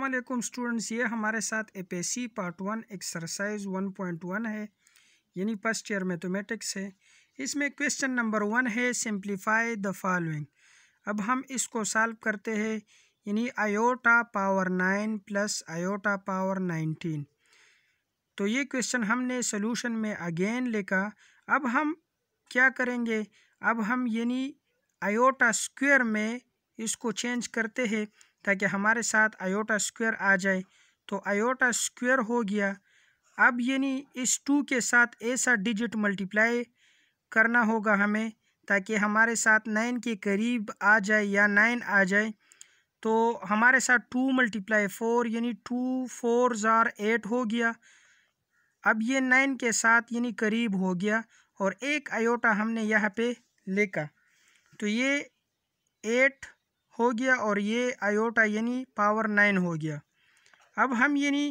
वालेकुम स्टूडेंट्स ये हमारे साथ A P C part one exercise one point one है यानी फर्स्ट ईयर मैथमेटिक्स है इसमें क्वेश्चन नंबर वन है सिंप्लीफाई द फॉलोइंग अब हम इसको सॉल्व करते हैं यानी iota power nine plus iota power nineteen तो ये क्वेश्चन हमने सोल्यूशन में अगेन लिखा अब हम क्या करेंगे अब हम यानी आयोटा स्क्वेयर में इसको चेंज करते हैं ताकि हमारे साथ आयोटा स्क्वायर आ जाए तो आयोटा स्क्वायर हो गया अब यानी इस टू के साथ ऐसा डिजिट मल्टीप्लाई करना होगा हमें ताकि हमारे साथ नाइन के करीब आ जाए या नाइन आ जाए तो हमारे साथ टू मल्टीप्लाई फ़ोर यानी टू फोर ज़ार एट हो गया अब ये नाइन के साथ यानी करीब हो गया और एक आयोटा हमने यहाँ पे लेका तो ये एट हो गया और ये आयोटा यानी पावर नाइन हो गया अब हम यानी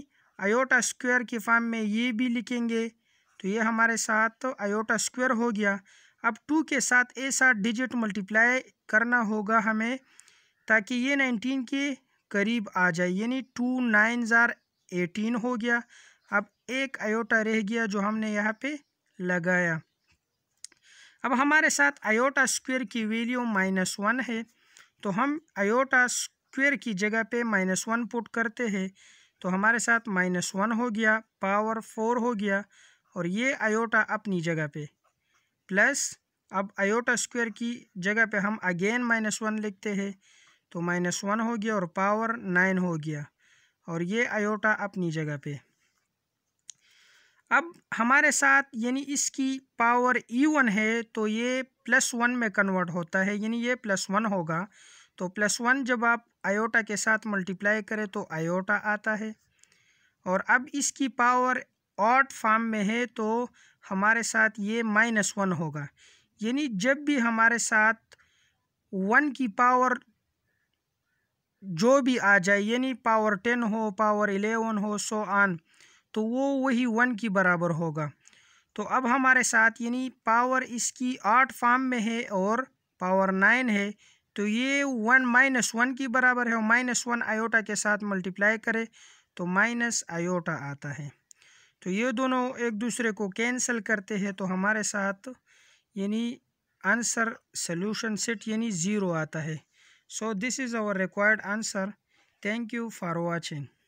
आयोटा स्क्वायर के फॉर्म में ये भी लिखेंगे तो ये हमारे साथ तो आयोटा स्क्वायर हो गया अब टू के साथ ऐसा डिजिट मल्टीप्लाई करना होगा हमें ताकि ये नाइनटीन के करीब आ जाए यानी टू नाइन ज़ार एटीन हो गया अब एक आयोटा रह गया जो हमने यहाँ पे लगाया अब हमारे साथ आयोटा स्क्वायर की वैल्यू माइनस वन है तो हम आयोटा स्क्वेयर की जगह पे माइनस वन पुट करते हैं तो हमारे साथ माइनस वन हो गया पावर फोर हो गया और ये आयोटा अपनी जगह पे प्लस अब आयोटा स्क्वेयर की जगह पे हम अगेन माइनस वन लिखते हैं तो माइनस वन हो गया और पावर नाइन हो गया और ये आयोटा अपनी जगह पे अब हमारे साथ यानी इसकी पावर ई वन है तो ये प्लस वन में कन्वर्ट होता है यानी ये प्लस वन होगा तो प्लस वन जब आप आयोटा के साथ मल्टीप्लाई करें तो आयोटा आता है और अब इसकी पावर ऑट फॉर्म में है तो हमारे साथ ये माइनस वन होगा यानी जब भी हमारे साथ वन की पावर जो भी आ जाए यानी पावर टेन हो पावर एलेवन हो सो आन तो वो वही वन की बराबर होगा तो अब हमारे साथ यानी पावर इसकी आठ फार्म में है और पावर नाइन है तो ये वन माइनस वन की बराबर है और माइनस वन आयोटा के साथ मल्टीप्लाई करें तो माइनस आयोटा आता है तो ये दोनों एक दूसरे को कैंसिल करते हैं तो हमारे साथ यानी आंसर सोल्यूशन सेट यानी ज़ीरो आता है so this is our required answer thank you for watching